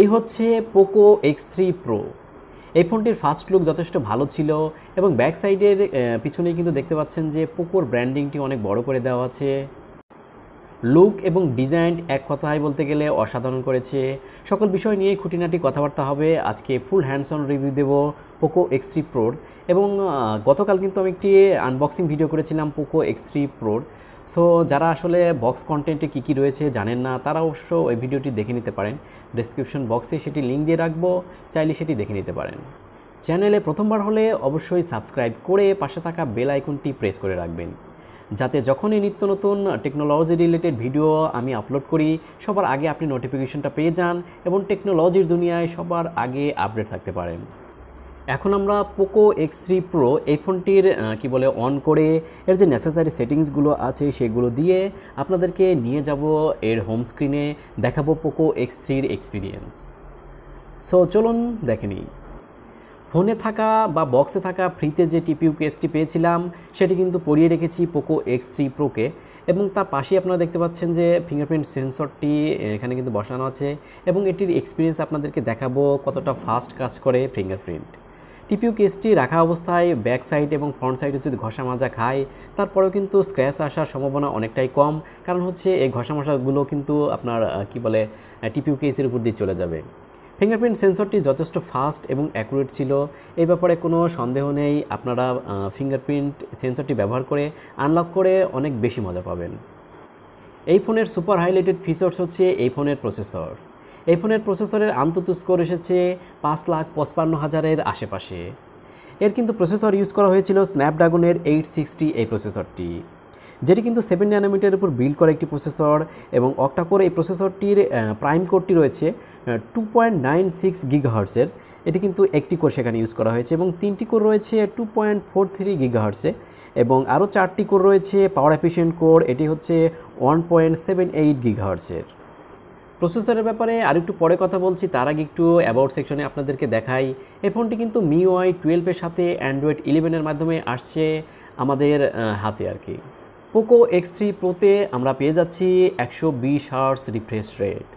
এই হচ্ছে Poco X three pro এই ফোনটির ফার্স্ট লুক যথেষ্ট ভালো ছিল এবং ব্যাক সাইডের পিছনেই কিন্তু দেখতে পাচ্ছেন যে পোকোর ব্র্যান্ডিংটি অনেক বড় করে দেওয়া আছে লুক এবং ডিজাইন এক কথায় বলতে গেলে অসাধারণ করেছে সকল বিষয় নিয়ে খুঁটিনাটি কথাবার্তা হবে আজকে ফুল হ্যান্ডস অন রিভিউ দেব পোকো এক্স থ্রি প্রোর এবং গতকাল কিন্তু আমি একটি আনবক্সিং ভিডিও করেছিলাম পোকো এক্স থ্রি প্রোর সো যারা আসলে বক্স কন্টেন্টে কী কী রয়েছে জানেন না তারা অবশ্য ওই ভিডিওটি দেখে নিতে পারেন ডিসক্রিপশন বক্সে সেটি লিঙ্ক দিয়ে রাখবো চাইলে সেটি দেখে নিতে পারেন চ্যানেলে প্রথমবার হলে অবশ্যই সাবস্ক্রাইব করে পাশে থাকা বেল আইকনটি প্রেস করে রাখবেন যাতে যখনই নিত্য নতুন টেকনোলজি রিলেটেড ভিডিও আমি আপলোড করি সবার আগে আপনি নোটিফিকেশনটা পেয়ে যান এবং টেকনোলজির দুনিয়ায় সবার আগে আপডেট থাকতে পারেন এখন আমরা পোকো এক্স থ্রি প্রো এই ফোনটির কী বলে অন করে এর যে নেসেসারি সেটিংসগুলো আছে সেগুলো দিয়ে আপনাদেরকে নিয়ে যাব এর হোম স্ক্রিনে দেখাবো পোকো এক্স থ্রির এক্সপিরিয়েন্স সো চলুন দেখে নিই ফোনে থাকা বা বক্সে থাকা ফ্রিতে যে টিপিউ কেসটি পেয়েছিলাম সেটি কিন্তু পরিয়ে রেখেছি পোকো এক্স থ্রি প্রোকে এবং তার পাশেই আপনারা দেখতে পাচ্ছেন যে ফিঙ্গারপ্রিন্ট সেন্সরটি এখানে কিন্তু বসানো আছে এবং এটির এক্সপিরিয়েন্স আপনাদেরকে দেখাবো কতটা ফাস্ট কাজ করে ফিঙ্গারপ্রিন্ট টিপিউ কেসটি রাখা অবস্থায় ব্যাক সাইড এবং ফ্রন্ট সাইডে যদি ঘষা মাজা খায় তারপরেও কিন্তু স্ক্র্যাচ আসার সম্ভাবনা অনেকটাই কম কারণ হচ্ছে এই ঘষা মশাগুলো কিন্তু আপনার কি বলে টিপিউ কেসের উপর দিয়ে চলে যাবে ফিঙ্গারপ্রিন্ট সেন্সরটি যথেষ্ট ফাস্ট এবং অ্যাকুরেট ছিল এই ব্যাপারে কোনো সন্দেহ নেই আপনারা ফিঙ্গারপ্রিন্ট সেন্সরটি ব্যবহার করে আনলক করে অনেক বেশি মজা পাবেন এই ফোনের সুপার হাইলাইটেড ফিচার্স হচ্ছে এই ফোনের প্রসেসর এই ফোনের প্রসেসরের আন্তত স্কোর এসেছে পাঁচ লাখ পঁচপান্ন হাজারের আশেপাশে এর কিন্তু প্রসেসর ইউজ করা হয়েছিল স্ন্যাপড্রাগনের এইট সিক্সটি এই প্রসেসরটি যেটি কিন্তু সেভেন ন্যানোমিটার উপর বিল্ড করা একটি প্রসেসর এবং অক্টাকোর এই প্রসেসরটির প্রাইম কোডটি রয়েছে টু পয়েন্ট নাইন সিক্স গিগাহার্সের এটি কিন্তু একটি কোর সেখানে ইউজ করা হয়েছে এবং তিনটি কোর রয়েছে টু পয়েন্ট ফোর থ্রি গিগাহার্সে এবং আরও চারটি কোর রয়েছে পাওয়ার এফিসিয়েন্ট কোর এটি হচ্ছে ওয়ান পয়েন্ট সেভেন এইট গিগাহার্সের প্রসেসরের ব্যাপারে আর একটু পরে কথা বলছি তার আগে একটু অ্যাবাউট সেকশনে আপনাদেরকে দেখাই এই ফোনটি কিন্তু মিওয়াই টুয়েলভের সাথে অ্যান্ড্রয়েড ইলেভেনের মাধ্যমে আসছে আমাদের হাতে আর কি পোকো এক্স থ্রি প্রোতে আমরা পেয়ে যাচ্ছি একশো বিশ হার্স রিফ্রেশ রেট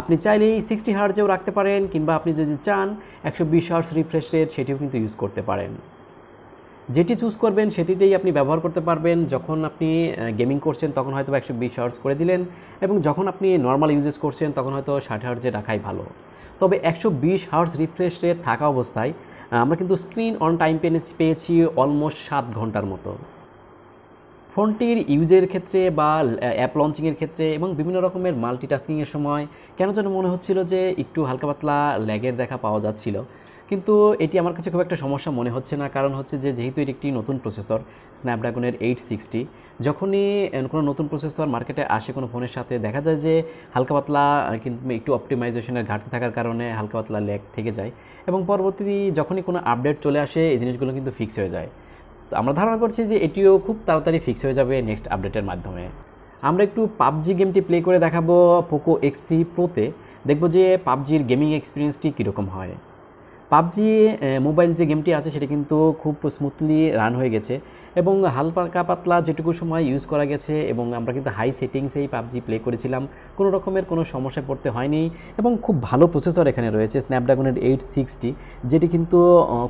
আপনি চাইলেই সিক্সটি হার্জেও রাখতে পারেন কিংবা আপনি যদি চান একশো বিশ হার্স রিফ্রেশ রেট সেটিও কিন্তু ইউজ করতে পারেন যেটি চুজ করবেন সেটিতেই আপনি ব্যবহার করতে পারবেন যখন আপনি গেমিং করছেন তখন হয়তো একশো বিশ হার্জ করে দিলেন এবং যখন আপনি নর্মাল ইউজেস করছেন তখন হয়তো ষাট হার্জে রাখাই ভালো তবে একশো বিশ হার্জ রিফ্রেশ রেট থাকা অবস্থায় আমরা কিন্তু স্ক্রিন অন টাইম পেয়েছি অলমোস্ট সাত ঘন্টার মতো ফোনটির ইউজের ক্ষেত্রে বা অ্যাপ লঞ্চিংয়ের ক্ষেত্রে এবং বিভিন্ন রকমের মাল্টিটাস্কিংয়ের সময় কেন যেন মনে হচ্ছিল যে একটু হালকা পাতলা ল্যাগের দেখা পাওয়া যাচ্ছিল কিন্তু এটি আমার কাছে খুব একটা সমস্যা মনে হচ্ছে না কারণ হচ্ছে যে যেহেতু এটি একটি নতুন প্রসেসর স্ন্যাপড্রাগনের এইট সিক্সটি যখনই কোনো নতুন প্রসেসর মার্কেটে আসে কোনো ফোনের সাথে দেখা যায় যে হালকা পাতলা কিন্তু একটু অপটিমাইজেশনের ঘাটতি থাকার কারণে হালকা পাতলা ল্যাগ থেকে যায় এবং পরবর্তী যখনই কোনো আপডেট চলে আসে এই জিনিসগুলো কিন্তু ফিক্স হয়ে যায় তো আমরা ধারণা করছি যে এটিও খুব তাড়াতাড়ি ফিক্স হয়ে যাবে নেক্সট আপডেটের মাধ্যমে আমরা একটু পাবজি গেমটি প্লে করে দেখাবো পোকো এক্স থ্রি প্রোতে দেখব যে পাবজির গেমিং এক্সপিরিয়েন্সটি কীরকম হয় পাবজি মোবাইল যে গেমটি আছে সেটি কিন্তু খুব স্মুথলি রান হয়ে গেছে এবং হালকা পাতলা যেটুকু সময় ইউজ করা গেছে এবং আমরা কিন্তু হাই সেটিংসেই পাবজি প্লে করেছিলাম কোনো রকমের কোনো সমস্যায় পড়তে হয়নি এবং খুব ভালো প্রসেসর এখানে রয়েছে স্ন্যাপড্রাগনের এইট সিক্সটি যেটি কিন্তু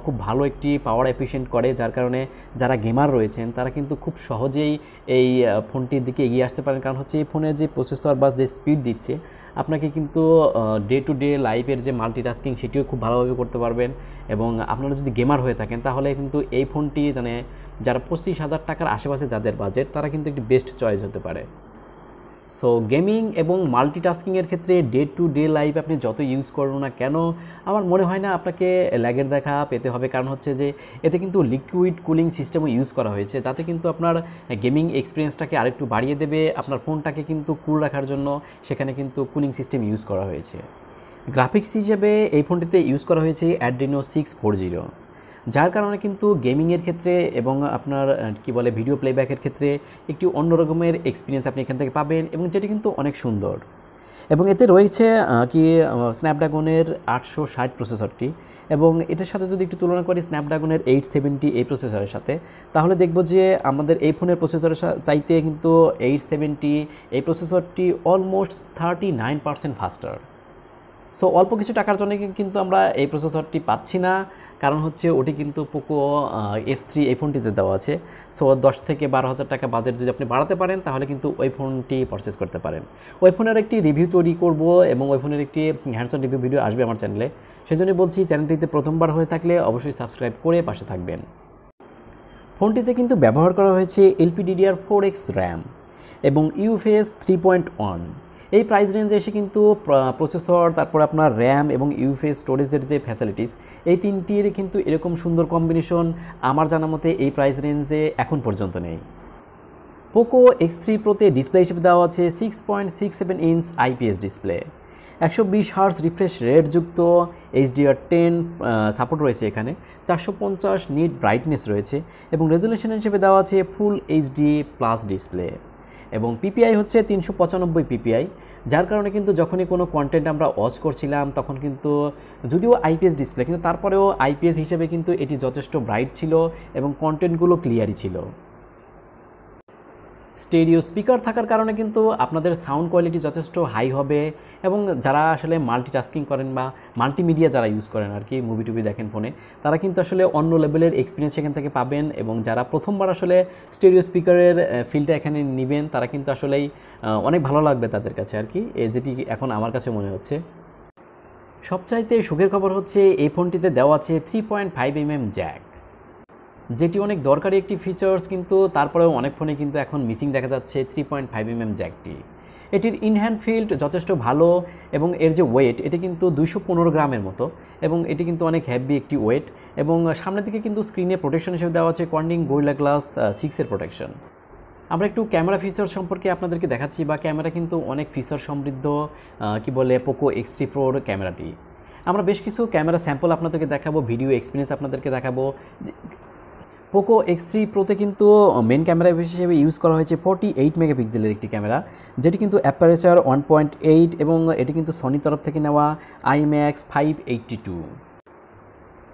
খুব ভালো একটি পাওয়ার এফিসিয়েন্ট করে যার কারণে যারা গেমার রয়েছেন তারা কিন্তু খুব সহজেই এই ফোনটির দিকে এগিয়ে আসতে পারেন কারণ হচ্ছে এই ফোনের যে প্রসেসর বা যে স্পিড দিচ্ছে আপনাকে কিন্তু ডে টু ডে লাইফের যে মাল্টিটাস্কিং সেটিও খুব ভালোভাবে করতে পারবেন এবং আপনারা যদি গেমার হয়ে থাকেন তাহলে কিন্তু এই ফোনটি মানে যারা পঁচিশ হাজার টাকার আশেপাশে যাদের বাজেট তারা কিন্তু একটি বেস্ট চয়েস হতে পারে সো গেমিং এবং মাল্টিটাস্কিংয়ের ক্ষেত্রে ডে টু ডে লাইফ আপনি যত ইউজ করুন না কেন আমার মনে হয় না আপনাকে ল্যাগের দেখা পেতে হবে কারণ হচ্ছে যে এতে কিন্তু লিকুইড কুলিং সিস্টেমও ইউজ করা হয়েছে যাতে কিন্তু আপনার গেমিং এক্সপিরিয়েন্সটাকে আরেকটু বাড়িয়ে দেবে আপনার ফোনটাকে কিন্তু কুল রাখার জন্য সেখানে কিন্তু কুলিং সিস্টেম ইউজ করা হয়েছে গ্রাফিক্স হিসেবে এই ফোনটিতে ইউজ করা হয়েছে অ্যাড্রিনো সিক্স ফোর জিরো যার কারণে কিন্তু গেমিংয়ের ক্ষেত্রে এবং আপনার কি বলে ভিডিও প্লেব্যাকের ক্ষেত্রে একটি অন্য রকমের এক্সপিরিয়েন্স আপনি এখান থেকে পাবেন এবং যেটি কিন্তু অনেক সুন্দর এবং এতে রয়েছে কি স্ন্যাপড্রাগনের আটশো ষাট প্রসেসরটি এবং এটার সাথে যদি একটু তুলনা করি স্ন্যাপড্রাগনের এইট সেভেন্টি এই প্রসেসরের সাথে তাহলে দেখব যে আমাদের এই ফোনের প্রসেসরের চাইতে কিন্তু এইট সেভেন্টি এই প্রসেসরটি almost thirty nine percent faster so অল্প কিছু টাকার জন্য কিন্তু আমরা এই প্রসেসরটি পাচ্ছি না কারণ হচ্ছে ওটি কিন্তু পোকো এফ থ্রি এই ফোনটিতে দেওয়া আছে সো দশ থেকে বারো হাজার টাকা বাজেট যদি আপনি বাড়াতে পারেন তাহলে কিন্তু ওই ফোনটি পারচেস করতে পারেন ওই ফোনের একটি রিভিউ তৈরি করব এবং ওই ফোনের একটি হ্যান্ডসন রিভিউ ভিডিও আসবে আমার চ্যানেলে সেই জন্য বলছি চ্যানেলটিতে প্রথমবার হয়ে থাকলে অবশ্যই সাবস্ক্রাইব করে পাশে থাকবেন ফোনটিতে কিন্তু ব্যবহার করা হয়েছে এলপিডিডিআর ফোর এক্স র্যাম এবং ইউফেস থ্রি পয়েন্ট ওয়ান এই প্রাইস রেঞ্জে এসে কিন্তু প্রসেসর তারপর আপনার র্যাম এবং ইউএফএ স্টোরেজের যে ফ্যাসিলিটিস এই তিনটির কিন্তু এরকম সুন্দর কম্বিনেশন আমার জানা মতে এই প্রাইস রেঞ্জে এখন পর্যন্ত নেই পোকো এক্স থ্রি প্রোতে ডিসপ্লে হিসেবে দেওয়া আছে six point six seven inch IPS display একশো বিশ হার্স রিফ্রেশ রেটযুক্ত এইচডিআর টেন সাপোর্ট রয়েছে এখানে চারশো পঞ্চাশ নিট ব্রাইটনেস রয়েছে এবং রেজুলেশন হিসেবে দেওয়া আছে ফুল এইচডি প্লাস ডিসপ্লে এবং পিপিআই হচ্ছে তিনশো পঁচানব্বই পিপিআই যার কারণে কিন্তু যখনই কোনো কন্টেন্ট আমরা ওয়াচ করছিলাম তখন কিন্তু যদিও আইপিএস ডিসপ্লে কিন্তু তারপরেও আইপিএস হিসেবে কিন্তু এটি যথেষ্ট ব্রাইট ছিল এবং কন্টেন্টগুলো ক্লিয়ারই ছিল স্টেরিও স্পিকার থাকার কারণে কিন্তু আপনাদের সাউন্ড কোয়ালিটি যথেষ্ট হাই হবে এবং যারা আসলে মাল্টিটাস্কিং করেন বা মাল্টিমিডিয়া যারা ইউজ করেন আর কি মুভি টুভি দেখেন ফোনে তারা কিন্তু আসলে অন্য লেভেলের এক্সপিরিয়েন্স সেখান থেকে পাবেন এবং যারা প্রথমবার আসলে স্টেরিও স্পিকারের ফিলটা এখানে নেবেন তারা কিন্তু আসলেই অনেক ভালো লাগবে তাদের কাছে আর কি যেটি এখন আমার কাছে মনে হচ্ছে সবচাইতে সুখের খবর হচ্ছে এই ফোনটিতে দেওয়া আছে three point five M M jack যেটি অনেক দরকারি একটি ফিচার্স কিন্তু তারপরেও অনেক ফোনে কিন্তু এখন মিসিং দেখা যাচ্ছে থ্রি পয়েন্ট ফাইভ এম জ্যাকটি এটির ইনহ্যান্ড ফিল্ড যথেষ্ট ভালো এবং এর যে ওয়েট এটি কিন্তু দুইশো পনেরো গ্রামের মতো এবং এটি কিন্তু অনেক হ্যাভি একটি ওয়েট এবং সামনের দিকে কিন্তু স্ক্রিনে প্রোটেকশন হিসেবে দেওয়া আছে কর্নিং গোল্ডা গ্লাস সিক্সের প্রোটেকশন আমরা একটু ক্যামেরা ফিচার সম্পর্কে আপনাদেরকে দেখাচ্ছি বা ক্যামেরা কিন্তু অনেক ফিচার সমৃদ্ধ কি বলে পোকো এক্স থ্রি প্রোর ক্যামেরাটি আমরা বেশ কিছু ক্যামেরা স্যাম্পল আপনাদেরকে দেখাবো ভিডিও এক্সপিরিয়েন্স আপনাদেরকে দেখাবো পোকো এক্স থ্রি প্রোতে কিন্তু মেন ক্যামেরা হিসেবে ইউজ করা হয়েছে ফোর্টি এইট মেগাপিক্সেলের একটি ক্যামেরা যেটি কিন্তু অ্যাপারেচার ওয়ান পয়েন্ট এইট এবং এটি কিন্তু সনির তরফ থেকে নেওয়া আইম্যাক্স ফাইভ এইটটি টু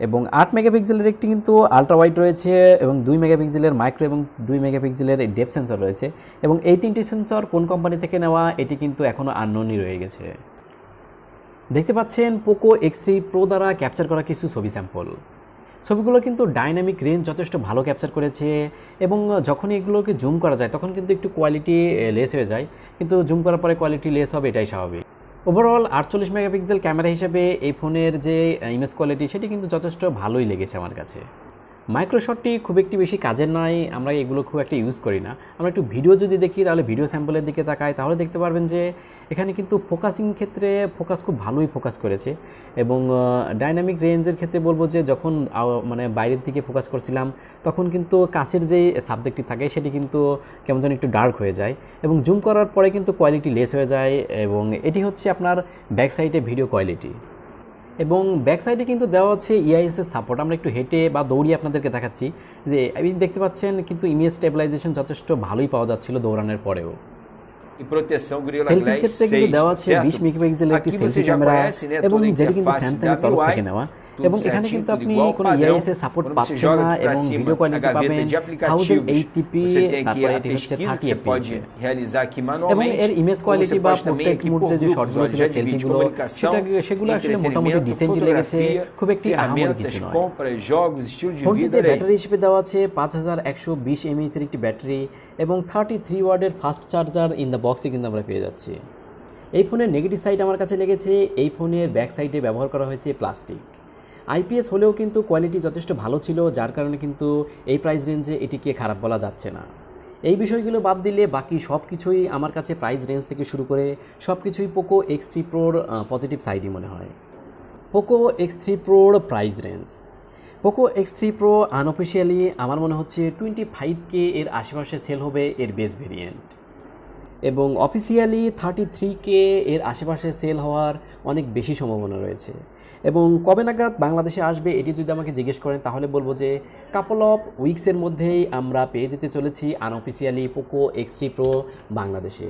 এবং আট মেগাপিক্সেলের একটি কিন্তু আলট্রা ওয়াইড রয়েছে এবং দুই মেগাপিক্সেলের মাইক্রো এবং দুই মেগাপিক্সেলের ডেপ সেন্সর রয়েছে এবং এই তিনটি সেন্সর কোন কোম্পানি থেকে নেওয়া এটি কিন্তু এখনও আননি রয়ে গেছে দেখতে পাচ্ছেন পোকো এক্স থ্রি প্রো দ্বারা ক্যাপচার করা কিছু ছবি স্যাম্পল ছবিগুলো কিন্তু ডাইনামিক রেঞ্জ যথেষ্ট ভালো ক্যাপচার করেছে এবং যখন এগুলোকে জুম করা যায় তখন কিন্তু একটু কোয়ালিটি লেস হয়ে যায় কিন্তু জুম করার পরে কোয়ালিটি লেস হবে এটাই স্বাভাবিক ওভারঅল আটচল্লিশ মেগাপিক্সেল ক্যামেরা হিসেবে এই ফোনের যে ইমেজ কোয়ালিটি সেটি কিন্তু যথেষ্ট ভালোই লেগেছে আমার কাছে মাইক্রোশটটি খুব একটি বেশি কাজের নয় আমরা এগুলো খুব একটা ইউজ করি না আমরা একটু ভিডিও যদি দেখি তাহলে ভিডিও স্যাম্পলের দিকে তাকাই তাহলে দেখতে পারবেন যে এখানে কিন্তু ফোকাসিং ক্ষেত্রে ফোকাস খুব ভালোই ফোকাস করেছে এবং ডাইনামিক রেঞ্জের ক্ষেত্রে বলবো যে যখন মানে বাইরের দিকে ফোকাস করছিলাম তখন কিন্তু কাছের যে সাবজেক্টটি থাকে সেটি কিন্তু কেমন যেন একটু ডার্ক হয়ে যায় এবং জুম করার পরে কিন্তু কোয়ালিটি লেস হয়ে যায় এবং এটি হচ্ছে আপনার ব্যাক সাইডে ভিডিও কোয়ালিটি এবং ব্যাকসাইডে কিন্তু দেওয়া আছে ইআইএসের সাপোর্ট আমরা একটু হেঁটে বা দৌড়িয়ে আপনাদেরকে দেখাচ্ছি যে আমি দেখতে পাচ্ছেন কিন্তু ইমেজ স্টেবিলাইজেশন যথেষ্ট ভালোই পাওয়া যাচ্ছিল দৌড়ানোর পরেও e proteção Gorilla Glass 6, certo? Que aqui você já conhece, né? Toda em capaz, se atuais, এবং এখানে কিন্তু আপনি কোনো ইএসএ এর সাপোর্ট পাচ্ছেন না এবং ভিডিও কোয়ালিটি পাবেন 1080p তারপরে এটি হচ্ছে 30 এবং এর ইমেজ কোয়ালিটি বা যে শটগুলো ছিল সেলফিগুলো সেটা সেগুলো আসলে মোটামুটি ডিসেন্ট লেগেছে খুব একটি আহামরি কিছু নয় ফোনটিতে ব্যাটারি হিসেবে দেওয়া আছে এর একটি ব্যাটারি এবং থ্রি ওয়ার্ডের ফাস্ট চার্জার ইন দ্য বক্সে কিন্তু আমরা পেয়ে যাচ্ছি এই ফোনের নেগেটিভ সাইড আমার কাছে লেগেছে এই ফোনের ব্যাক সাইডে ব্যবহার করা হয়েছে প্লাস্টিক আইপিএস হলেও কিন্তু কোয়ালিটি যথেষ্ট ভালো ছিল যার কারণে কিন্তু এই প্রাইস রেঞ্জে এটিকে খারাপ বলা যাচ্ছে না এই বিষয়গুলো বাদ দিলে বাকি সব কিছুই আমার কাছে প্রাইস রেঞ্জ থেকে শুরু করে সব কিছুই পোকো এক্স থ্রি প্রোর পজিটিভ সাইডই মনে হয় পোকো এক্স থ্রি প্রোর price range Poco X three pro unofficially আমার মনে হচ্ছে টোয়েন্টি ফাইভ কে এর আশেপাশে সেল হবে এর বেস ভেরিয়েন্ট এবং অফিসিয়ালি থার্টি থ্রিকে এর আশেপাশে সেল হওয়ার অনেক বেশি সম্ভাবনা রয়েছে এবং কবে নাগাদ বাংলাদেশে আসবে এটি যদি আমাকে জিজ্ঞেস করেন তাহলে বলবো যে কাপল অফ উইক্সের মধ্যেই আমরা পেয়ে যেতে চলেছি unofficially Poco X three pro বাংলাদেশে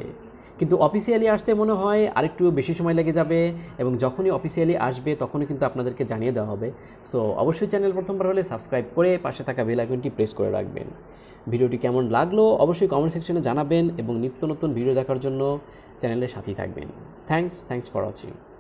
কিন্তু অফিসিয়ালি আসতে মনে হয় আরেকটু বেশি সময় লেগে যাবে এবং যখনই অফিসিয়ালি আসবে তখনই কিন্তু আপনাদেরকে জানিয়ে দেওয়া হবে সো অবশ্যই চ্যানেল প্রথমবার হলে সাবস্ক্রাইব করে পাশে থাকা বেল আইকনটি প্রেস করে রাখবেন ভিডিওটি কেমন লাগলো অবশ্যই কমেন্ট সেকশনে জানাবেন এবং নিত্য নতুন ভিডিও দেখার জন্য চ্যানেলের সাথেই থাকবেন থ্যাংকস থ্যাংকস ফর ওয়াচিং